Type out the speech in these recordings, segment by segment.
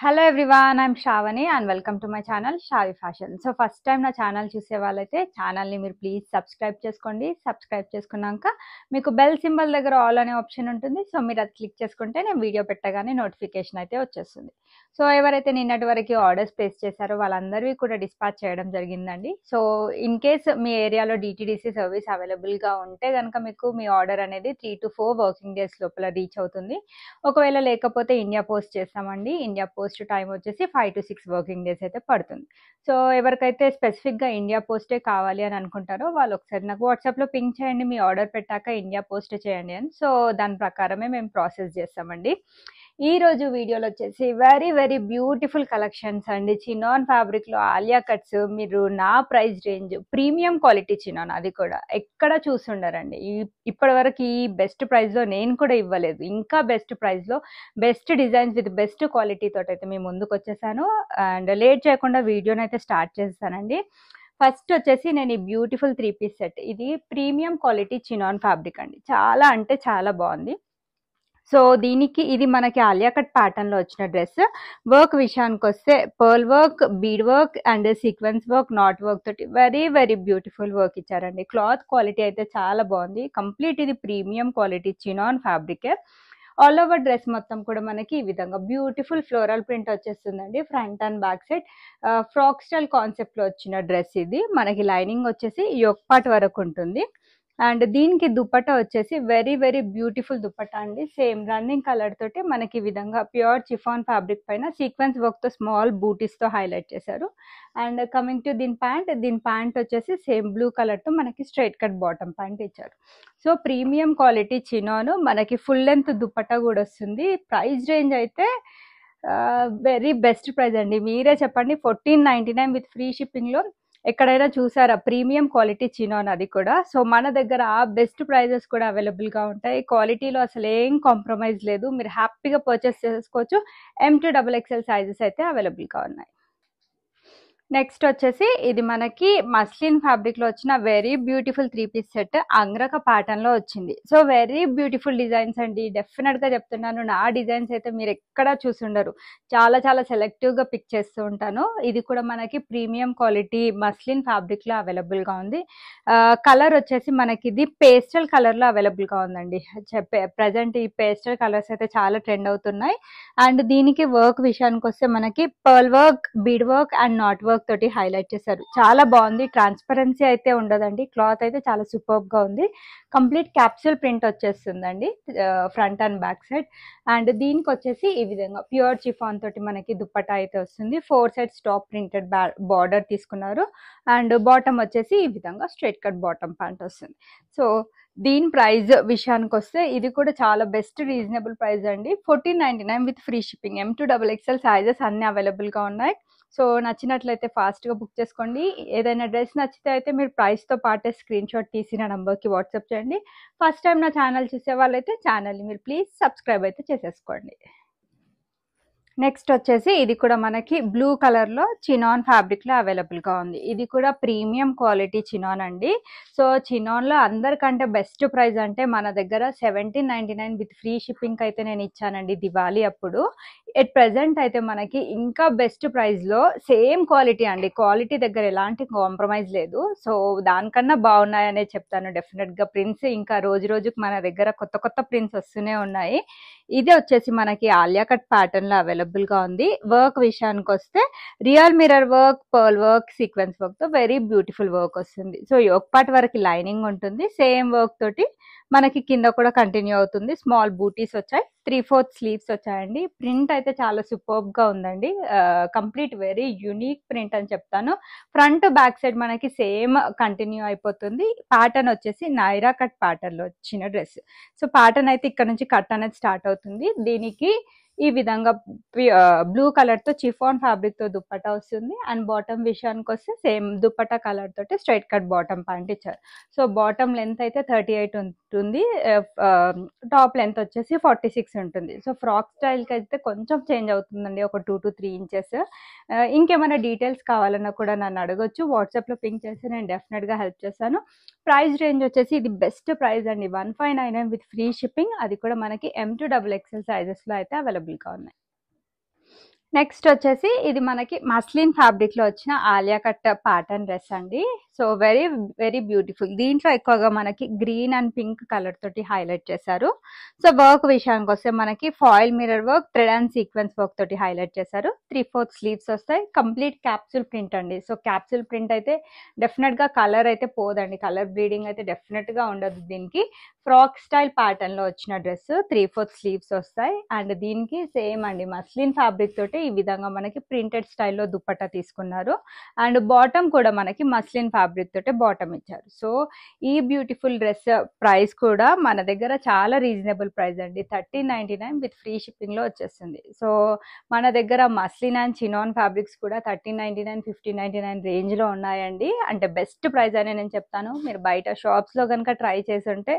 hello everyone I'm Shavani and welcome to my channel Shavi fashion so first time నా channel చూసే వాళ్ళైతే ఛానల్ని మీరు ప్లీజ్ సబ్స్క్రైబ్ చేసుకోండి సబ్స్క్రైబ్ చేసుకున్నాక మీకు బెల్ సింబల్ దగ్గర ఆల్ అనే ఆప్షన్ ఉంటుంది సో మీరు అది క్లిక్ చేసుకుంటే నేను వీడియో పెట్టగానే నోటిఫికేషన్ అయితే వచ్చేస్తుంది సో ఎవరైతే నిన్నటి వరకు ఆర్డర్స్ ప్లేస్ చేశారో వాళ్ళందరివి కూడా డిస్పాచ్ చేయడం జరిగిందండి సో ఇన్ కేస్ మీ ఏరియాలో డిటీడీసీ సర్వీస్ అవైలబుల్గా ఉంటే కనుక మీకు మీ ఆర్డర్ అనేది three to four working days లోపల రీచ్ అవుతుంది ఒకవేళ లేకపోతే ఇండియా పోస్ట్ చేస్తామండి ఇండియా పోస్ట్ పోస్ట్ టైం వచ్చేసి five to six working days అయితే పడుతుంది సో ఎవరికైతే స్పెసిఫిక్గా ఇండియా పోస్టే కావాలి అని అనుకుంటారో వాళ్ళు ఒకసారి నాకు వాట్సాప్లో పింక్ చేయండి మీ ఆర్డర్ పెట్టాక ఇండియా పోస్ట్ చేయండి అని సో దాని ప్రకారమే మేము ప్రాసెస్ చేస్తామండి ఈ రోజు వీడియోలో వచ్చేసి వెరీ వెరీ బ్యూటిఫుల్ కలెక్షన్స్ అండి చినాన్ ఫ్యాబ్రిక్లో ఆలియా కట్స్ మీరు నా price range premium quality chinon అది కూడా ఎక్కడ చూసుండరండి ఇప్పటివరకు ఈ బెస్ట్ ప్రైస్లో నేను కూడా ఇవ్వలేదు ఇంకా బెస్ట్ ప్రైస్లో best designs with best quality అయితే మేము ముందుకు వచ్చేసాను అండ్ లేట్ చేయకుండా వీడియోని అయితే స్టార్ట్ చేస్తానండి ఫస్ట్ వచ్చేసి నేను ఈ బ్యూటిఫుల్ త్రీ పీస్ సెట్ ఇది ప్రీమియం క్వాలిటీ చినాన్ ఫ్యాబ్రిక్ అండి చాలా అంటే చాలా బాగుంది సో దీనికి ఇది మనకి ఆలియా కట్ లో వచ్చిన డ్రెస్ వర్క్ విషయానికి వస్తే pearl work bead work and sequence work knot work తోటి వెరీ వెరీ బ్యూటిఫుల్ వర్క్ ఇచ్చారండి క్లాత్ క్వాలిటీ అయితే చాలా బాగుంది కంప్లీట్ ఇది ప్రీమియం క్వాలిటీ చినాన్ ఫ్యాబ్రికే ఆల్ ఓవర్ డ్రెస్ మొత్తం కూడా మనకి ఈ విధంగా బ్యూటిఫుల్ ఫ్లోరల్ ప్రింట్ వచ్చేస్తుందండి front and back side frock style కాన్సెప్ట్లో వచ్చిన డ్రెస్ ఇది మనకి లైనింగ్ వచ్చేసి యొక్పాట్ వరకు ఉంటుంది అండ్ దీనికి దుపట్టా వచ్చేసి వెరీ వెరీ బ్యూటిఫుల్ దుపట్టా అండి సేమ్ రన్నింగ్ కలర్ తోటి మనకి ఈ విధంగా ప్యూర్ చిఫాన్ ఫ్యాబ్రిక్ పైన సీక్వెన్స్ వర్క్తో స్మాల్ బూటీస్తో హైలైట్ చేశారు అండ్ కమింగ్ టు దీని ప్యాంట్ దీని ప్యాంట్ వచ్చేసి సేమ్ బ్లూ కలర్తో మనకి స్ట్రైట్ కట్ బాటమ్ ప్యాంట్ ఇచ్చారు సో ప్రీమియం క్వాలిటీ చినోను మనకి ఫుల్ లెంత్ దుపట్టా కూడా వస్తుంది ప్రైస్ రేంజ్ అయితే వెరీ బెస్ట్ ప్రైస్ అండి మీరే చెప్పండి fourteen ninety nine with free షిప్పింగ్లో ఎక్కడైనా చూసారా ప్రీమియం క్వాలిటీ చినోన్ అది కూడా సో మన దగ్గర ఆ బెస్ట్ ప్రైజెస్ కూడా అవైలబుల్గా ఉంటాయి క్వాలిటీలో అసలు ఏం కాంప్రమైజ్ లేదు మీరు హ్యాపీగా పర్చేస్ చేసుకోవచ్చు M to double XL sizes అయితే అవైలబుల్గా ఉన్నాయి నెక్స్ట్ వచ్చేసి ఇది మనకి మస్లిన్ ఫ్యాబ్రిక్ లో వచ్చిన very beautiful three piece set angrakha pattern లో వచ్చింది సో వెరీ బ్యూటిఫుల్ డిజైన్స్ అండి డెఫినెట్ గా చెప్తున్నాను నా డిజైన్స్ అయితే మీరు ఎక్కడా చూసుండరు చాలా చాలా సెలెక్టివ్ గా పిక్ చేస్తూ ఉంటాను ఇది కూడా మనకి ప్రీమియం క్వాలిటీ మస్లిన్ ఫ్యాబ్రిక్ లో అవైలబుల్ గా ఉంది కలర్ వచ్చేసి మనకి ఇది పేస్టల్ కలర్ లో అవైలబుల్ గా ఉందండి ప్రజెంట్ ఈ పేస్టల్ కలర్స్ అయితే చాలా ట్రెండ్ అవుతున్నాయి అండ్ దీనికి వర్క్ విషయానికి వస్తే మనకి pearl work bead work and knot work work తోటి హైలైట్ చేశారు చాలా బాగుంది ట్రాన్స్పరెన్సీ అయితే ఉండదండి క్లాత్ అయితే చాలా సూపర్ గా ఉంది కంప్లీట్ క్యాప్సూల్ ప్రింట్ వచ్చేస్తుందండి front and back side and దీనికి వచ్చేసి ఈ విధంగా ప్యూర్ చిఫాన్ తోటి మనకి దుప్పటా అయితే వస్తుంది four sides top printed border తీసుకున్నారు అండ్ బాటమ్ వచ్చేసి ఈ విధంగా స్ట్రైట్ కట్ బాటమ్ ప్యాంట్ వస్తుంది సో దీని ప్రైస్ విషయానికి వస్తే ఇది కూడా చాలా బెస్ట్ రీజనబుల్ ప్రైస్ అండి fourteen ninety nine with free shipping M to double XL sizes అన్ని అవైలబుల్గా ఉన్నాయి సో నచ్చినట్లయితే ఫాస్ట్గా బుక్ చేసుకోండి ఏదైనా డ్రెస్ నచ్చితే అయితే మీరు ప్రైస్తో పాటే స్క్రీన్ షాట్ తీసి నా నంబర్కి వాట్సాప్ చేయండి ఫస్ట్ టైం నా ఛానల్ చూసే వాళ్ళైతే ఛానల్ని మీరు ప్లీజ్ సబ్స్క్రైబ్ అయితే చేసేసుకోండి నెక్స్ట్ వచ్చేసి ఇది కూడా మనకి బ్లూ కలర్లో చినాన్ ఫ్యాబ్రిక్లో అవైలబుల్గా ఉంది ఇది కూడా ప్రీమియం క్వాలిటీ చినాన్ అండి సో చినాన్లో అందరికంటే బెస్ట్ ప్రైస్ అంటే మన దగ్గర seventeen ninety nine with free shipping అయితే నేను ఇచ్చానండి దివాళీ అప్పుడు ఎట్ ప్రజెంట్ అయితే మనకి ఇంకా బెస్ట్ ప్రైస్లో సేమ్ క్వాలిటీ అండి క్వాలిటీ దగ్గర ఎలాంటి కాంప్రమైజ్ లేదు సో దానికన్నా బాగున్నాయనే చెప్తాను డెఫినెట్గా ప్రింట్స్ ఇంకా రోజు రోజుకి మన దగ్గర కొత్త కొత్త ప్రింట్స్ వస్తూనే ఉన్నాయి ఇది వచ్చేసి మనకి ఆలియా కట్ ప్యాటర్న్లో అవైలబుల్ గా ఉంది వర్క్ విషయానికి వస్తే real mirror work pearl work sequence వర్క్తో వెరీ బ్యూటిఫుల్ వర్క్ వస్తుంది సో యోక్ పార్ట్ వరకు లైనింగ్ ఉంటుంది సేమ్ వర్క్ తోటి మనకి కింద కూడా కంటిన్యూ అవుతుంది స్మాల్ బూటీస్ వచ్చాయి త్రీ ఫోర్త్ స్లీవ్స్ వచ్చాయండి ప్రింట్ అయితే చాలా గా ఉందండి కంప్లీట్ వెరీ యూనిక్ ప్రింట్ అని చెప్తాను ఫ్రంట్ బ్యాక్ సైడ్ మనకి సేమ్ కంటిన్యూ అయిపోతుంది ప్యాటర్న్ వచ్చేసి నైరా కట్ లో వచ్చిన డ్రెస్ సో ప్యాటర్న్ అయితే ఇక్కడ నుంచి కట్ అనేది స్టార్ట్ అవుతుంది దీనికి ఈ విధంగా బ్లూ కలర్ తో చిఫాన్ ఫ్యాబ్రిక్ తో దుప్పటా వస్తుంది అండ్ బాటమ్ విషయానికి వస్తే సేమ్ దుప్పటా కలర్ తోటి స్ట్రైట్ కట్ బాటమ్ ప్యాంట్ ఇచ్చారు సో బాటమ్ లెంత్ అయితే థర్టీ ఎయిట్ ఉంటుంది టాప్ లెంత్ వచ్చేసి ఫార్టీ సిక్స్ ఉంటుంది సో ఫ్రాక్ స్టైల్కి అయితే కొంచెం చేంజ్ అవుతుందండి ఒక టూ టు త్రీ ఇంచెస్ ఇంకేమైనా డీటెయిల్స్ కావాలన్నా కూడా నన్ను అడగొచ్చు వాట్సాప్లో పింక్ చేస్తే నేను డెఫినెట్గా హెల్ప్ చేస్తాను ప్రైస్ రేంజ్ వచ్చేసి ఇది బెస్ట్ ప్రైస్ అండి one five nine with free shipping అది కూడా మనకి ఎం టు డబుల్ ఎక్స్ఎల్ సైజెస్లో అయితే అవైలబుల్ అవైలబుల్గా ఉన్నాయి నెక్స్ట్ వచ్చేసి ఇది మనకి మస్లిన్ ఫ్యాబ్రిక్లో వచ్చిన ఆలియా కట్ పాటర్న్ డ్రెస్ అండి సో వెరీ వెరీ బ్యూటిఫుల్ దీంట్లో ఎక్కువగా మనకి గ్రీన్ అండ్ పింక్ కలర్ తోటి హైలైట్ చేశారు సో వర్క్ విషయానికి వస్తే మనకి foil mirror work thread and sequence work తోటి హైలైట్ చేశారు త్రీ ఫోర్త్ స్లీవ్స్ వస్తాయి కంప్లీట్ క్యాప్సూల్ ప్రింట్ అండి సో క్యాప్సూల్ ప్రింట్ అయితే డెఫినెట్ గా కలర్ అయితే పోదండి కలర్ బ్లీడింగ్ అయితే డెఫినెట్ గా ఉండదు దీనికి ఫ్రాక్ స్టైల్ లో వచ్చిన డ్రెస్ త్రీ ఫోర్త్ స్లీవ్స్ వస్తాయి అండ్ దీనికి సేమ్ అండి మస్లిన్ ఫ్యాబ్రిక్ తోటి ఈ విధంగా మనకి ప్రింటెడ్ స్టైల్లో దుప్పట్ట తీసుకున్నారు అండ్ బాటమ్ కూడా మనకి మస్లిన్ ఫ్యాబ్రిక్ ఫ్యాబ్రిక్ తోటి బాటమ్ ఇచ్చారు సో ఈ బ్యూటిఫుల్ డ్రెస్ ప్రైస్ కూడా మన దగ్గర చాలా రీజనబుల్ ప్రైస్ అండి thirteen ninety nine with free షిప్పింగ్లో వచ్చేస్తుంది సో మన దగ్గర మస్లిన్ అండ్ చినాన్ ఫ్యాబ్రిక్స్ కూడా thirteen ninety nine fifteen ninety nine రేంజ్లో ఉన్నాయండి అంటే బెస్ట్ ప్రైస్ అని నేను చెప్తాను మీరు బయట షాప్స్లో కనుక ట్రై చేసి ఉంటే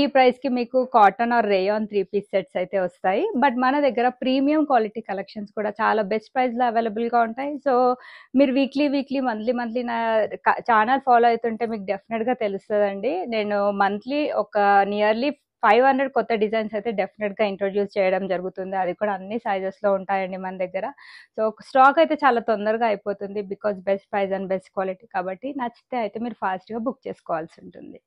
ఈ ప్రైస్ కి మీకు cotton or rayon three piece sets అయితే వస్తాయి బట్ మన దగ్గర ప్రీమియం క్వాలిటీ కలెక్షన్స్ కూడా చాలా బెస్ట్ ప్రైస్లో గా ఉంటాయి సో మీరు వీక్లీ వీక్లీ మంత్లీ మంత్లీ నా ఛానల్ ఫాలో అవుతుంటే మీకు డెఫినెట్గా తెలుస్తుందండి నేను మంత్లీ ఒక నియర్లీ ఫైవ్ హండ్రెడ్ కొత్త డిజైన్స్ అయితే డెఫినెట్గా ఇంట్రొడ్యూస్ చేయడం జరుగుతుంది అది కూడా అన్ని సైజెస్లో ఉంటాయండి మన దగ్గర సో స్టాక్ అయితే చాలా తొందరగా అయిపోతుంది because best price and best quality కాబట్టి నచ్చితే అయితే మీరు ఫాస్ట్గా బుక్ చేసుకోవాల్సి ఉంటుంది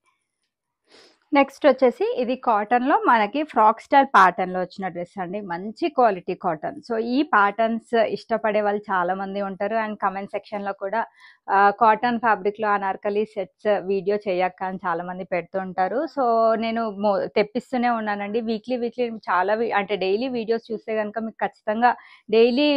నెక్స్ట్ వచ్చేసి ఇది కాటన్లో మనకి ఫ్రాక్ స్టైల్ ప్యాటర్న్లో వచ్చిన డ్రెస్ అండి మంచి క్వాలిటీ కాటన్ సో ఈ ప్యాటర్న్స్ ఇష్టపడే వాళ్ళు చాలామంది ఉంటారు అండ్ కమెంట్ సెక్షన్లో కూడా కాటన్ ఫ్యాబ్రిక్లో అనార్కలి సెట్స్ వీడియో చేయక్క అని చాలామంది పెడుతుంటారు సో నేను తెప్పిస్తూనే ఉన్నానండి వీక్లీ వీక్లీ చాలా అంటే డైలీ వీడియోస్ చూస్తే కనుక మీకు ఖచ్చితంగా డైలీ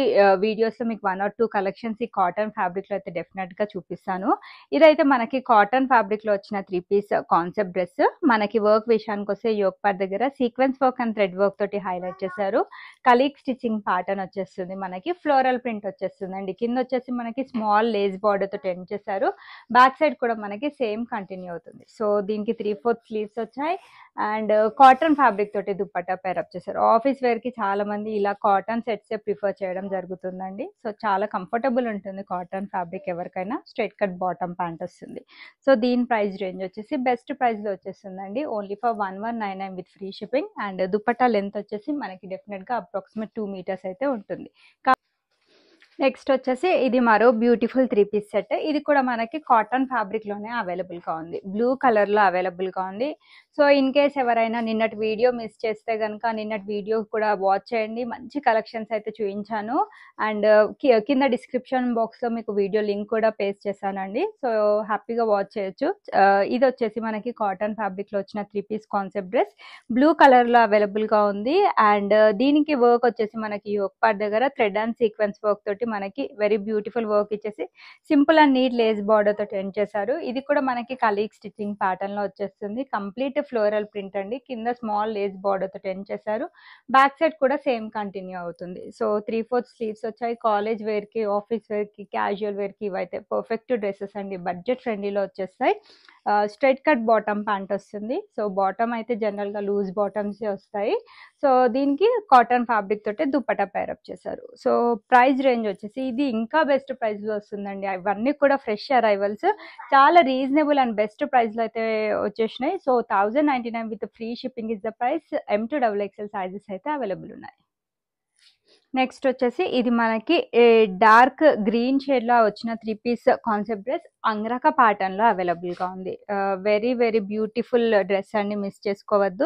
వీడియోస్లో మీకు వన్ ఆర్ టూ కలెక్షన్స్ ఈ కాటన్ ఫ్యాబ్రిక్లో అయితే డెఫినెట్గా చూపిస్తాను ఇదైతే మనకి కాటన్ ఫ్యాబ్రిక్లో వచ్చిన త్రీ పీస్ కాన్సెప్ట్ డ్రెస్ మనకి మనకి వర్క్ విషయానికి వస్తే యోగపాట్ దగ్గర sequence work and thread work తోటి హైలైట్ చేశారు కలీగ్ స్టిచ్చింగ్ ప్యాటర్న్ వచ్చేస్తుంది మనకి ఫ్లోరల్ ప్రింట్ వచ్చేస్తుంది అండి కింద వచ్చేసి మనకి స్మాల్ లేస్ బార్డర్ తోటి ఎండ్ చేశారు బ్యాక్ సైడ్ కూడా మనకి సేమ్ కంటిన్యూ అవుతుంది సో దీనికి త్రీ ఫోర్త్ స్లీవ్స్ వచ్చాయి అండ్ కాటన్ ఫ్యాబ్రిక్ తోటి దుప్పట్టా పేరప్ చేశారు ఆఫీస్ వేర్కి చాలా మంది ఇలా కాటన్ సెట్స్ ప్రిఫర్ చేయడం జరుగుతుందండి సో చాలా కంఫర్టబుల్ ఉంటుంది కాటన్ ఫ్యాబ్రిక్ ఎవరికైనా స్ట్రెయిట్ కట్ బాటమ్ ప్యాంట్ వస్తుంది సో దీని ప్రైస్ రేంజ్ వచ్చేసి బెస్ట్ ప్రైస్లో వచ్చేస్తుందండి అండి only for one one nine nine with free shipping and dupatta length వచ్చేసి మనకి డెఫినెట్గా అప్రాక్సిమేట్ టూ మీటర్స్ అయితే ఉంటుంది నెక్స్ట్ వచ్చేసి ఇది మరో బ్యూటిఫుల్ త్రీ పీస్ సెట్ ఇది కూడా మనకి కాటన్ లోనే అవైలబుల్ గా ఉంది బ్లూ కలర్ లో అవైలబుల్ గా ఉంది సో ఇన్ కేస్ ఎవరైనా నిన్నటి వీడియో మిస్ చేస్తే కనుక నిన్నటి వీడియో కూడా వాచ్ చేయండి మంచి కలెక్షన్స్ అయితే చూపించాను అండ్ uh, కింద డిస్క్రిప్షన్ లో మీకు వీడియో లింక్ కూడా పేస్ట్ చేశానండి సో హ్యాపీగా వాచ్ చేయొచ్చు uh, ఇది వచ్చేసి మనకి కాటన్ లో వచ్చిన three piece concept dress blue colour లో అవైలబుల్ గా ఉంది అండ్ uh, దీనికి వర్క్ వచ్చేసి మనకి యోక్ పార్ దగ్గర థ్రెడ్ అండ్ సీక్వెన్స్ వర్క్ తోటి మనకి వెరీ బ్యూటిఫుల్ వర్క్ ఇచ్చేసి సింపుల్ అండ్ నీట్ లేస్ తో టెండ్ చేశారు ఇది కూడా మనకి కలీగ్ స్టిచ్చింగ్ లో వచ్చేస్తుంది కంప్లీట్ ఫ్లోరల్ ప్రింట్ అండి కింద స్మాల్ లేస్ బార్డర్ తో టెండ్ చేశారు బ్యాక్ సైడ్ కూడా సేమ్ కంటిన్యూ అవుతుంది సో త్రీ ఫోర్త్ స్లీవ్స్ వచ్చాయి కాలేజ్ వేర్ కి ఆఫీస్ వేర్ కి క్యాజువల్ వేర్ కి ఇవైతే పర్ఫెక్ట్ డ్రెస్సెస్ అండి బడ్జెట్ ఫ్రెండ్లీలో వచ్చేస్తాయి స్ట్రైట్ కట్ బాటమ్ ప్యాంట్ వస్తుంది సో బాటమ్ అయితే జనరల్గా లూజ్ బాటమ్స్ వస్తాయి సో దీనికి కాటన్ ఫ్యాబ్రిక్ తోటే దుప్పటా పేరప్ చేశారు సో ప్రైస్ రేంజ్ వచ్చేసి ఇది ఇంకా బెస్ట్ ప్రైస్లో వస్తుందండి అవన్నీ కూడా ఫ్రెష్ అరైవల్స్ చాలా రీజనబుల్ అండ్ బెస్ట్ ప్రైస్లో అయితే వచ్చేసినాయి so thousand ninety nine with free shipping is the price M to double XL sizes అయితే అవైలబుల్ ఉన్నాయి నెక్స్ట్ వచ్చేసి ఇది మనకి డార్క్ గ్రీన్ షేడ్లో వచ్చిన three piece concept dress angrakha ప్యాటర్న్లో అవైలబుల్గా ఉంది వెరీ వెరీ బ్యూటిఫుల్ డ్రెస్ అన్ని మిస్ చేసుకోవద్దు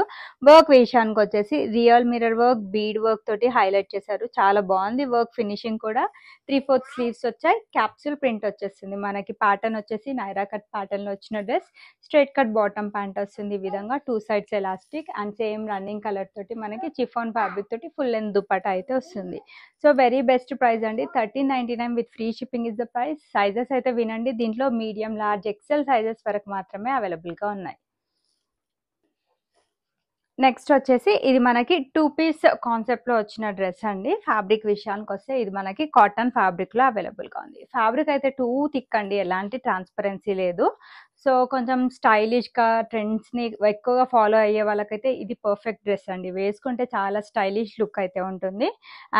వర్క్ విషయానికి వచ్చేసి real mirror work bead work తోటి హైలైట్ చేశారు చాలా బాగుంది వర్క్ ఫినిషింగ్ కూడా త్రీ ఫోర్త్ స్లీవ్స్ వచ్చాయి క్యాప్సూల్ ప్రింట్ వచ్చేస్తుంది మనకి ప్యాటర్న్ వచ్చేసి నైరా కట్ ప్యాటర్న్లో వచ్చిన dress straight cut bottom pant వస్తుంది ఈ విధంగా two sides elastic and same running colour తోటి మనకి చిఫోన్ ఫ్యాబ్రిక్ తోటి ఫుల్ లెంత్ దుప్పట అయితే వస్తుంది సో వెరీ బెస్ట్ ప్రైస్ అండి thirteen ninety nine with free shipping is the price sizes అయితే వినండి దీంట్లో లో మీడియం లార్జ్ ఎక్సెల్ సైజెస్ వరకు మాత్రమే అవైలబుల్గా ఉన్నాయి నెక్స్ట్ వచ్చేసి ఇది మనకి టూ పీస్ కాన్సెప్ట్లో వచ్చిన డ్రెస్ అండి ఫ్యాబ్రిక్ విషయానికి వస్తే ఇది మనకి కాటన్ ఫ్యాబ్రిక్లో అవైలబుల్గా ఉంది ఫ్యాబ్రిక్ అయితే టూ థిక్ అండి ఎలాంటి ట్రాన్స్పరెన్సీ లేదు సో కొంచెం స్టైలిష్ ట్రెండ్స్ ట్రెండ్స్ని ఎక్కువగా ఫాలో అయ్యే వాళ్ళకైతే ఇది పర్ఫెక్ట్ డ్రెస్ అండి వేసుకుంటే చాలా స్టైలిష్ లుక్ అయితే ఉంటుంది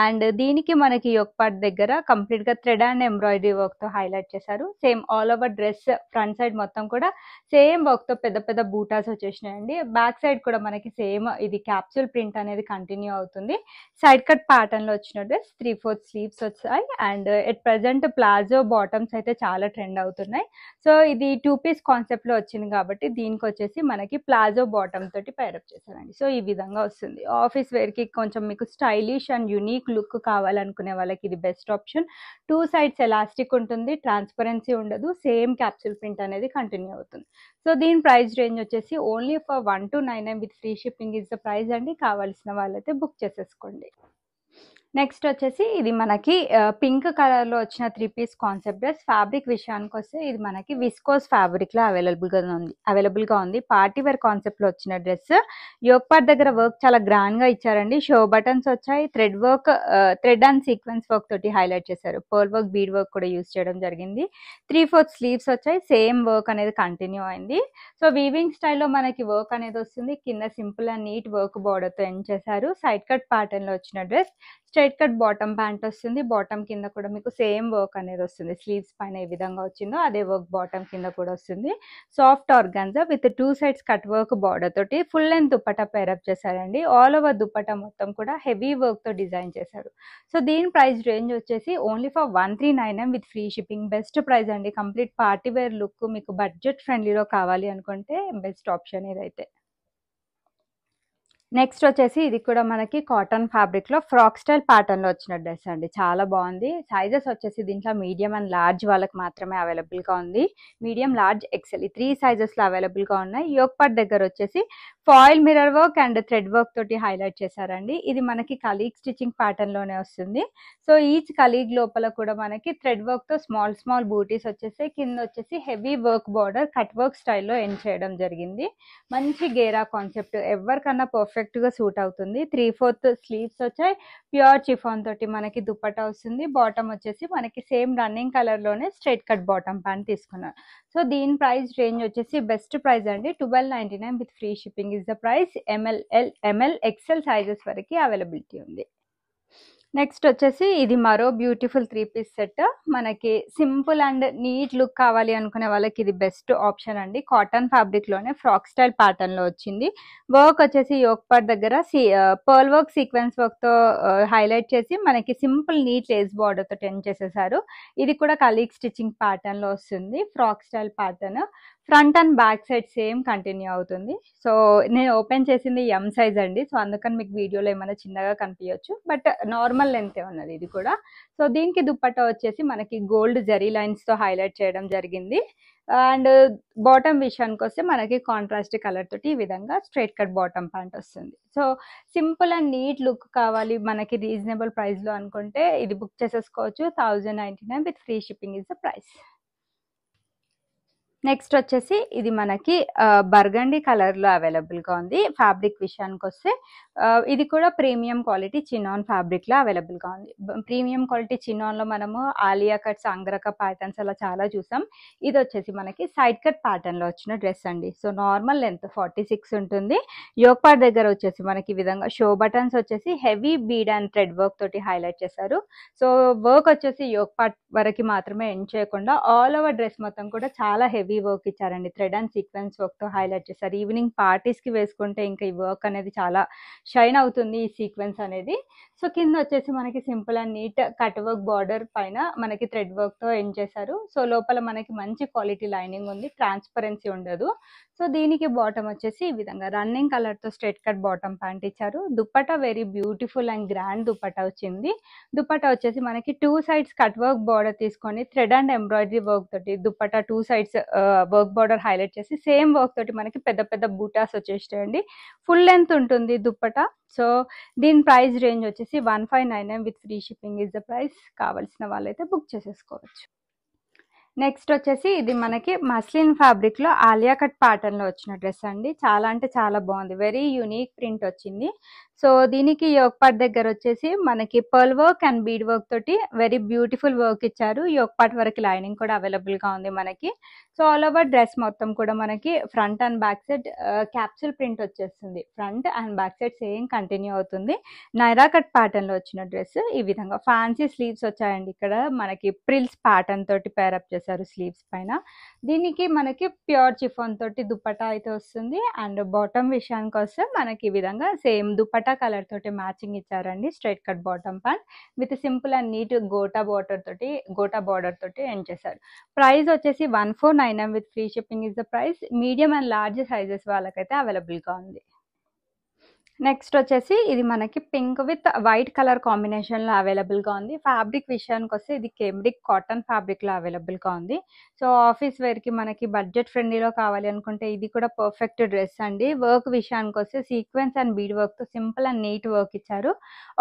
అండ్ దీనికి మనకి ఒక పార్ట్ దగ్గర కంప్లీట్గా థ్రెడ్ అండ్ ఎంబ్రాయిడరీ వర్క్ తో హైలైట్ చేశారు same all over dress front side మొత్తం కూడా సేమ్ వర్క్ తో పెద్ద పెద్ద బూటాస్ వచ్చేసినాయండి బ్యాక్ సైడ్ కూడా మనకి సేమ్ ఇది క్యాప్సూల్ ప్రింట్ అనేది కంటిన్యూ అవుతుంది సైడ్ కట్ లో వచ్చిన డ్రెస్ త్రీ ఫోర్త్ స్లీవ్స్ వచ్చాయి and at present palazzo bottoms అయితే చాలా ట్రెండ్ అవుతున్నాయి సో ఇది టూ పీస్ కాన్సెప్ట్లో వచ్చింది కాబట్టి దీనికి వచ్చేసి మనకి ప్లాజో బాటమ్ తోటి పైరప్ చేశారండి సో ఈ విధంగా వస్తుంది ఆఫీస్ వేర్కి కొంచెం మీకు స్టైలిష్ అండ్ యునీక్ లుక్ కావాలనుకునే వాళ్ళకి ఇది best option two sides elastic ఉంటుంది ట్రాన్స్పరెన్సీ ఉండదు సేమ్ క్యాప్సూల్ ప్రింట్ అనేది కంటిన్యూ అవుతుంది సో దీని ప్రైస్ రేంజ్ వచ్చేసి only for one two nine with free shipping is the price అండి కావాల్సిన వాళ్ళైతే బుక్ చేసేసుకోండి నెక్స్ట్ వచ్చేసి ఇది మనకి పింక్ కలర్ లో వచ్చిన three piece concept dress fabric విషయానికి వస్తే ఇది మనకి విస్కోస్ అవైలబుల్ గా ఉంది అవైలబుల్ గా ఉంది పార్టీ వేర్ లో వచ్చిన డ్రెస్ పార్ట్ దగ్గర వర్క్ చాలా గ్రాండ్ గా ఇచ్చారండి షో బటన్స్ వచ్చాయి thread work thread and sequence work తోటి హైలైట్ చేశారు పర్ల్ వర్క్ బీడ్ వర్క్ కూడా యూస్ చేయడం జరిగింది త్రీ ఫోర్త్ స్లీవ్స్ వచ్చాయి సేమ్ వర్క్ అనేది కంటిన్యూ అయింది సో వీవింగ్ స్టైల్లో మనకి వర్క్ అనేది వస్తుంది కింద సింపుల్ అండ్ నీట్ వర్క్ తో ఎండ్ చేశారు సైడ్ కట్ లో వచ్చిన dress straight cut bottom pant వస్తుంది బాటమ్ కింద కూడా మీకు సేమ్ వర్క్ అనేది వస్తుంది స్లీవ్స్ పైన ఏ విధంగా వచ్చిందో అదే వర్క్ బాటమ్ కింద కూడా వస్తుంది soft organza with two sides cut work border తోటి ఫుల్ లెంత్ దుప్పటా పేరప్ చేశారండి ఆల్ ఓవర్ దుప్పటా మొత్తం కూడా హెవీ వర్క్తో డిజైన్ చేశారు సో దీని ప్రైస్ రేంజ్ వచ్చేసి only for one three nine ఎం with free shipping best price అండి కంప్లీట్ పార్టీ వేర్ లుక్ మీకు బడ్జెట్ ఫ్రెండ్లీలో కావాలి అనుకుంటే బెస్ట్ ఆప్షన్ ఇదైతే నెక్స్ట్ వచ్చేసి ఇది కూడా మనకి కాటన్ ఫ్యాబ్రిక్ లో ఫ్రాక్ స్టైల్ ప్యాటర్న్ లో వచ్చిన డ్రెస్ అండి చాలా బాగుంది సైజెస్ వచ్చేసి దీంట్లో మీడియం అండ్ లార్జ్ వాళ్ళకి మాత్రమే అవైలబుల్ గా ఉంది మీడియం లార్జ్ ఎక్సెల్ ఈ త్రీ సైజెస్ లో అవైలబుల్ గా ఉన్నాయి యోక్పాట్ దగ్గర వచ్చేసి foil mirror work and thread work తోటి హైలైట్ చేశారండి ఇది మనకి కలీగ్ స్టిచ్చింగ్ ప్యాటర్న్ లోనే వస్తుంది సో ఈచ్ కలీగ్ లోపల కూడా మనకి థ్రెడ్ వర్క్ తో స్మాల్ స్మాల్ బూటీస్ వచ్చేసి కింద వచ్చేసి heavy work border cut work స్టైల్లో ఎండ్ చేయడం జరిగింది మంచి గేరా కాన్సెప్ట్ ఎవరికన్నా పర్ఫెక్ట్ పర్ఫెక్ట్గా సూట్ అవుతుంది త్రీ ఫోర్త్ స్లీవ్స్ వచ్చాయి ప్యూర్ చిఫాన్ తోటి మనకి దుప్పటా వస్తుంది బాటమ్ వచ్చేసి మనకి సేమ్ రన్నింగ్ కలర్లోనే స్ట్రైట్ కట్ బాటమ్ ప్యాంట్ తీసుకున్నాను సో దీని ప్రైస్ రేంజ్ వచ్చేసి బెస్ట్ ప్రైస్ అండి twelve ninety nine with free shipping is the price MLL ML XL sizes వరకు అవైలబిలిటీ ఉంది నెక్స్ట్ వచ్చేసి ఇది మరో బ్యూటిఫుల్ త్రీ పీస్ సెట్ మనకి సింపుల్ అండ్ నీట్ లుక్ కావాలి అనుకునే వాళ్ళకి ఇది బెస్ట్ ఆప్షన్ అండి కాటన్ లోనే ఫ్రాక్ స్టైల్ లో వచ్చింది వర్క్ వచ్చేసి యోక్పాట్ దగ్గర సీ పర్ల్ వర్క్ సీక్వెన్స్ వర్క్ తో హైలైట్ చేసి మనకి సింపుల్ నీట్ లేస్ బార్డర్ తో టెన్ చేసేసారు ఇది కూడా కలీగ్ స్టిచ్చింగ్ లో వస్తుంది frock style pattern front and back side same continue అవుతుంది సో నేను ఓపెన్ చేసింది ఎం సైజ్ అండి సో అందుకని మీకు వీడియోలో ఏమైనా చిన్నగా కనిపించవచ్చు బట్ నార్మల్ లెంతే ఉన్నది ఇది కూడా సో దీనికి దుప్పట్టా వచ్చేసి మనకి గోల్డ్ జరీ లైన్స్తో హైలైట్ చేయడం జరిగింది అండ్ బాటమ్ విషయానికి వస్తే మనకి కాంట్రాస్ట్ కలర్ తోటి ఈ విధంగా స్ట్రైట్ కట్ బాటమ్ ప్యాంట్ వస్తుంది so simple and neat look కావాలి మనకి రీజనబుల్ ప్రైస్లో అనుకుంటే ఇది బుక్ చేసేసుకోవచ్చు thousand ninety nine with free shipping is the price next వచ్చేసి ఇది మనకి బర్గండి కలర్లో అవైలబుల్గా ఉంది ఫ్యాబ్రిక్ విషయానికి వస్తే ఇది కూడా ప్రీమియం క్వాలిటీ చిన్నాన్ ఫ్యాబ్రిక్లో అవైలబుల్గా ఉంది ప్రీమియం క్వాలిటీ చిన్నాన్లో మనము ఆలియా కట్స్ అంగరక ప్యాటర్న్స్ అలా చాలా చూసాం ఇది వచ్చేసి మనకి సైడ్ కట్ ప్యాటర్న్లో వచ్చిన డ్రెస్ అండి so normal length forty six ఉంటుంది యోగపాట్ దగ్గర వచ్చేసి మనకి ఈ విధంగా షో బటన్స్ వచ్చేసి heavy bead and thread work తోటి హైలైట్ చేశారు సో వర్క్ వచ్చేసి పార్ట్ వరకు మాత్రమే ఎండ్ చేయకుండా ఆల్ ఓవర్ డ్రెస్ మొత్తం కూడా చాలా హెవీ హెవీ వర్క్ ఇచ్చారండి థ్రెడ్ అండ్ సీక్వెన్స్ వర్క్తో హైలైట్ చేశారు ఈవినింగ్ పార్టీస్కి వేసుకుంటే ఇంకా ఈ వర్క్ అనేది చాలా షైన్ అవుతుంది ఈ సీక్వెన్స్ అనేది సో కింద వచ్చేసి మనకి simple and neat cut work border పైన మనకి థ్రెడ్ వర్క్తో ఎండ్ చేశారు సో లోపల మనకి మంచి క్వాలిటీ లైనింగ్ ఉంది ట్రాన్స్పరెన్సీ ఉండదు సో దీనికి బాటమ్ వచ్చేసి ఈ విధంగా రన్నింగ్ కలర్తో స్ట్రెట్ కట్ బాటమ్ ప్యాంట్ ఇచ్చారు dupatta very beautiful and grand dupatta వచ్చింది దుప్పట వచ్చేసి మనకి two sides cut work border తీసుకొని థ్రెడ్ అండ్ ఎంబ్రాయిడరీ వర్క్ తోటి dupatta two sides work border highlight చేసి సేమ్ వర్క్ తోటి మనకి పెద్ద పెద్ద బూటాస్ వచ్చేసాయండి ఫుల్ లెంత్ ఉంటుంది దుప్పట సో దీని ప్రైస్ రేంజ్ వచ్చేసి one five nine nine with free shipping is the price కావాల్సిన వాళ్ళైతే బుక్ చేసేసుకోవచ్చు నెక్స్ట్ వచ్చేసి ఇది మనకి మస్లిన్ ఫ్యాబ్రిక్లో ఆలియా కట్ లో వచ్చిన డ్రెస్ అండి చాలా అంటే చాలా బాగుంది వెరీ యూనిక్ ప్రింట్ వచ్చింది సో దీనికి యోగ్ పాట్ దగ్గర వచ్చేసి మనకి pearl work and bead work తోటి వెరీ బ్యూటిఫుల్ వర్క్ ఇచ్చారు యోగ్ పాట్ వరకు లైనింగ్ కూడా అవైలబుల్ గా ఉంది మనకి సో ఆల్ ఓవర్ డ్రెస్ మొత్తం కూడా మనకి front and back side capsule print వచ్చేస్తుంది front and back side same continue అవుతుంది నైరా కట్ లో వచ్చిన డ్రెస్ ఈ విధంగా ఫ్యాన్సీ స్లీవ్స్ వచ్చాయండి ఇక్కడ మనకి ప్రిల్స్ ప్యాటర్న్ తోటి పేరప్ చేశారు స్లీవ్స్ పైన దీనికి మనకి ప్యూర్ చిఫోన్ తోటి దుప్పటా అయితే వస్తుంది అండ్ బాటమ్ విషయానికి వస్తే మనకి ఈ విధంగా సేమ్ దుప్పటా టమాటా కలర్ తోటి మ్యాచింగ్ ఇచ్చారండి straight cut bottom pant with simple and neat gota border తోటి గోటా బార్డర్ తోటి ఎండ్ చేశారు ప్రైస్ వచ్చేసి వన్ ఫోర్ నైన్ ఎం with free shipping is the price medium and large sizes వాళ్ళకైతే అవైలబుల్గా ఉంది నెక్స్ట్ వచ్చేసి ఇది మనకి పింక్ విత్ వైట్ కలర్ కాంబినేషన్లో అవైలబుల్గా ఉంది ఫ్యాబ్రిక్ విషయానికి వస్తే ఇది కెమ్రిక్ కాటన్ ఫ్యాబ్రిక్లో అవైలబుల్గా ఉంది సో ఆఫీస్ వేర్కి మనకి బడ్జెట్ ఫ్రెండ్లీలో కావాలి అనుకుంటే ఇది కూడా పర్ఫెక్ట్ డ్రెస్ అండి వర్క్ విషయానికి వస్తే సీక్వెన్స్ అండ్ బీడ్ వర్క్తో సింపుల్ అండ్ నీట్ వర్క్ ఇచ్చారు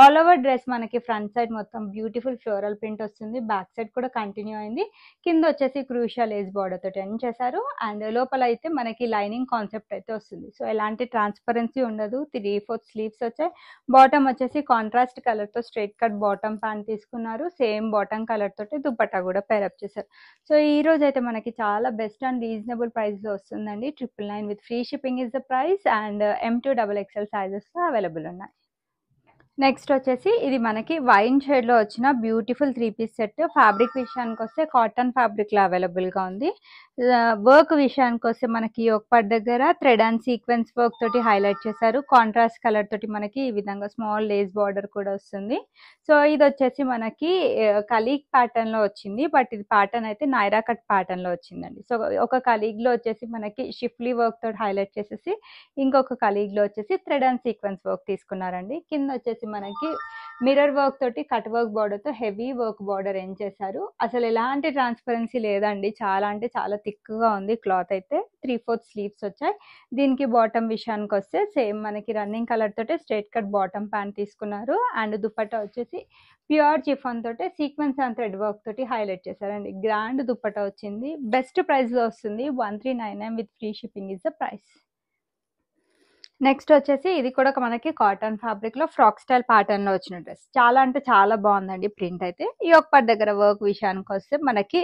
ఆల్ ఓవర్ డ్రెస్ మనకి ఫ్రంట్ సైడ్ మొత్తం బ్యూటిఫుల్ ఫ్లోరల్ ప్రింట్ వస్తుంది బ్యాక్ సైడ్ కూడా కంటిన్యూ అయింది కింద వచ్చేసి క్రూషియల్ ఏజ్ బోర్డర్తో టెన్ చేశారు అండ్ లోపల అయితే మనకి లైనింగ్ కాన్సెప్ట్ అయితే వస్తుంది సో ఎలాంటి ట్రాన్స్పరెన్సీ ఉండదు త్రీ ఫోర్త్ స్లీవ్స్ వచ్చాయి బాటమ్ వచ్చేసి కాంట్రాస్ట్ కలర్ తో స్ట్రైట్ కట్ బాటమ్ ప్యాంట్ తీసుకున్నారు సేమ్ బాటమ్ కలర్ తోటి దుప్పటా కూడా పేరప్ చేశారు సో ఈ రోజు అయితే మనకి చాలా బెస్ట్ అండ్ రీజనబుల్ ప్రైస్ వస్తుందండి triple nine with free shipping is the price and M to double XL sizes available ఉన్నాయి నెక్స్ట్ వచ్చేసి ఇది మనకి వైన్ షేడ్లో వచ్చిన beautiful three piece set fabric విషయానికి వస్తే కాటన్ ఫ్యాబ్రిక్లో అవైలబుల్గా ఉంది వర్క్ విషయానికి వస్తే మనకి ఒక పట్ దగ్గర థ్రెడ్ అండ్ సీక్వెన్స్ వర్క్ తోటి హైలైట్ చేశారు కాంట్రాస్ట్ కలర్ తోటి మనకి ఈ విధంగా స్మాల్ లేస్ బార్డర్ కూడా వస్తుంది సో ఇది వచ్చేసి మనకి కలీగ్ ప్యాటర్న్లో వచ్చింది బట్ ఇది ప్యాటర్న్ అయితే నైరా కట్ ప్యాటర్న్లో వచ్చిందండి సో ఒక కలీగ్లో వచ్చేసి మనకి షిఫ్లీ వర్క్ తోటి హైలైట్ చేసేసి ఇంకొక కలీగ్లో వచ్చేసి థ్రెడ్ అండ్ సీక్వెన్స్ వర్క్ తీసుకున్నారండి కింద వచ్చేసి వచ్చేసి మనకి మిరర్ వర్క్ తోటి కట్ వర్క్ బార్డర్తో హెవీ వర్క్ బార్డర్ ఏం చేశారు అసలు ఎలాంటి ట్రాన్స్పరెన్సీ లేదండి చాలా అంటే చాలా థిక్గా ఉంది క్లాత్ అయితే త్రీ ఫోర్త్ స్లీవ్స్ వచ్చాయి దీనికి బాటమ్ విషయానికి వస్తే సేమ్ మనకి రన్నింగ్ కలర్ తోటే స్ట్రేట్ కట్ బాటమ్ ప్యాంట్ తీసుకున్నారు అండ్ దుపట్టా వచ్చేసి ప్యూర్ చిఫన్ తోటి సీక్వెన్స్ అండ్ థ్రెడ్ వర్క్ తోటి హైలైట్ చేశారండి గ్రాండ్ దుప్పట వచ్చింది బెస్ట్ ప్రైస్ వస్తుంది one three nine nine with free shipping is the price next వచ్చేసి ఇది కూడా మనకి కాటన్ ఫ్యాబ్రిక్ లో ఫ్రాక్ స్టైల్ ప్యాటర్న్ లో వచ్చిన డ్రెస్ చాలా అంటే చాలా బాగుందండి ప్రింట్ అయితే ఈ ఒక్క దగ్గర వర్క్ విషయానికి వస్తే మనకి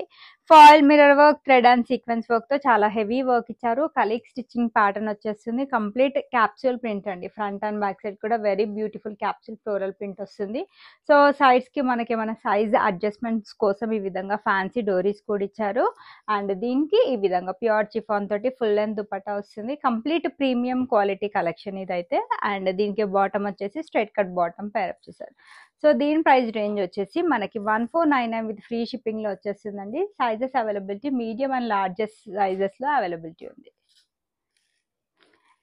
foil mirror work thread and sequence work తో చాలా హెవీ వర్క్ ఇచ్చారు కలిక్ స్టిచ్చింగ్ ప్యాటర్న్ వచ్చేస్తుంది కంప్లీట్ క్యాప్సూల్ ప్రింట్ అండి ఫ్రంట్ అండ్ బ్యాక్ సైడ్ కూడా very beautiful capsule floral print వస్తుంది సో సైడ్స్ కి మనకి ఏమైనా సైజ్ అడ్జస్ట్మెంట్స్ కోసం ఈ విధంగా ఫ్యాన్సీ డోరీస్ కూడా ఇచ్చారు అండ్ దీనికి ఈ విధంగా ప్యూర్ చిఫాన్ తోటి ఫుల్ లెంత్ దుపట్టా వస్తుంది complete premium quality colour collection ఇదైతే అండ్ దీనికి బాటమ్ వచ్చేసి స్ట్రైట్ కట్ బాటమ్ పేరప్ చేశారు సో దీని ప్రైస్ రేంజ్ వచ్చేసి మనకి one four nine nine with free షిప్పింగ్లో వచ్చేస్తుందండి sizes availability medium and largest సైజెస్లో అవైలబిలిటీ ఉంది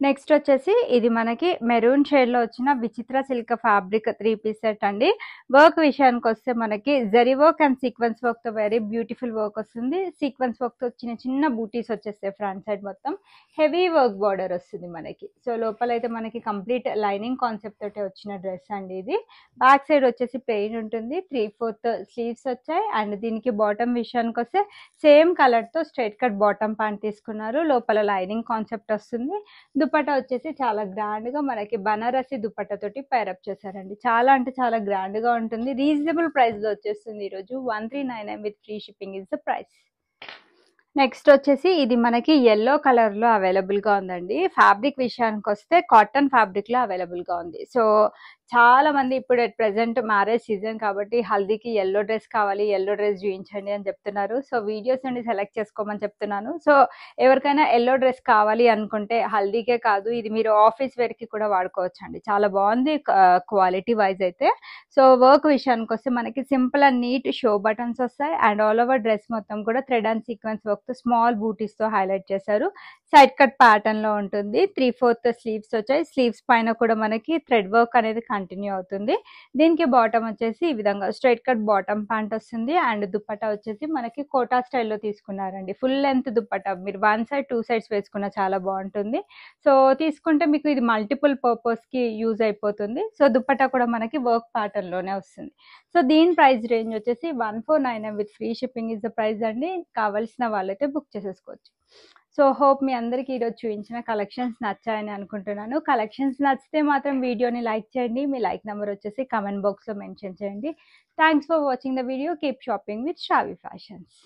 నెక్స్ట్ వచ్చేసి ఇది మనకి మెరూన్ షేడ్లో వచ్చిన Vichitra silk fabric three piece set అండి వర్క్ విషయానికి వస్తే మనకి జరీ వర్క్ అండ్ సీక్వెన్స్ వర్క్తో వెరీ బ్యూటిఫుల్ వర్క్ వస్తుంది సీక్వెన్స్ వర్క్తో వచ్చిన చిన్న బూటీస్ వచ్చేస్తాయి ఫ్రంట్ సైడ్ మొత్తం హెవీ వర్క్ బార్డర్ వస్తుంది మనకి సో లోపల అయితే మనకి కంప్లీట్ లైనింగ్ కాన్సెప్ట్ తోటి వచ్చిన డ్రెస్ అండి ఇది బ్యాక్ సైడ్ వచ్చేసి ప్లెయిన్ ఉంటుంది త్రీ ఫోర్త్ స్లీవ్స్ వచ్చాయి అండ్ దీనికి బాటమ్ విషయానికి వస్తే సేమ్ కలర్తో స్ట్రైట్ కట్ బాటమ్ ప్యాంట్ తీసుకున్నారు లోపల లైనింగ్ కాన్సెప్ట్ వస్తుంది దుపట్టా వచ్చేసి చాలా గ్రాండ్ గా మనకి బనారసి తోటి పైరప్ చేశారండి చాలా అంటే చాలా గ్రాండ్ గా ఉంటుంది రీజనబుల్ లో వచ్చేస్తుంది ఈరోజు one three nine nine with free shipping is the price next వచ్చేసి ఇది మనకి ఎల్లో కలర్ లో అవైలబుల్ గా ఉందండి ఫ్యాబ్రిక్ విషయానికి వస్తే కాటన్ ఫ్యాబ్రిక్ లో అవైలబుల్ గా ఉంది సో చాలా మంది ఇప్పుడు అట్ ప్రెసెంట్ మ్యారేజ్ సీజన్ కాబట్టి హల్దీకి ఎల్లో డ్రెస్ కావాలి ఎల్లో డ్రెస్ చూపించండి అని చెప్తున్నారు సో వీడియోస్ నుండి సెలెక్ట్ చేసుకోమని చెప్తున్నాను సో ఎవరికైనా ఎల్లో డ్రెస్ కావాలి అనుకుంటే హల్దీకే కాదు ఇది మీరు ఆఫీస్ వేర్కి కూడా వాడుకోవచ్చు అండి చాలా బాగుంది క్వాలిటీ వైజ్ అయితే సో వర్క్ విషయానికి వస్తే మనకి simple and neat show buttons వస్తాయి అండ్ ఆల్ ఓవర్ డ్రెస్ మొత్తం కూడా థ్రెడ్ అండ్ సీక్వెన్స్ వర్క్తో స్మాల్ బూటీస్తో హైలైట్ చేశారు సైడ్ కట్ ప్యాటర్న్లో ఉంటుంది త్రీ ఫోర్త్ స్లీవ్స్ వచ్చాయి స్లీవ్స్ పైన కూడా మనకి థ్రెడ్ వర్క్ అనేది కంటిన్యూ అవుతుంది దీనికి బాటమ్ వచ్చేసి ఈ విధంగా స్ట్రైట్ కట్ బాటమ్ ప్యాంట్ వస్తుంది అండ్ దుప్పటా వచ్చేసి మనకి కోటా స్టైల్లో తీసుకున్నారండి ఫుల్ లెంత్ దుప్పట మీరు వన్ సైడ్ టూ సైడ్స్ వేసుకున్న చాలా బాగుంటుంది సో తీసుకుంటే మీకు ఇది మల్టిపుల్ పర్పస్కి యూజ్ అయిపోతుంది సో దుప్పట కూడా మనకి వర్క్ ప్యాటర్న్లోనే వస్తుంది సో దీని ప్రైస్ రేంజ్ వచ్చేసి one four nine with free shipping is the price అండి కావాల్సిన వాళ్ళైతే బుక్ చేసేసుకోవచ్చు సో హోప్ మీ అందరికీ ఈరోజు చూపించిన కలెక్షన్స్ నచ్చాయని అనుకుంటున్నాను కలెక్షన్స్ నచ్చితే మాత్రం వీడియోని లైక్ చేయండి మీ లైక్ నెంబర్ వచ్చేసి కమెంట్ బాక్స్లో మెన్షన్ చేయండి thanks for watching the video keep shopping with Shavi fashions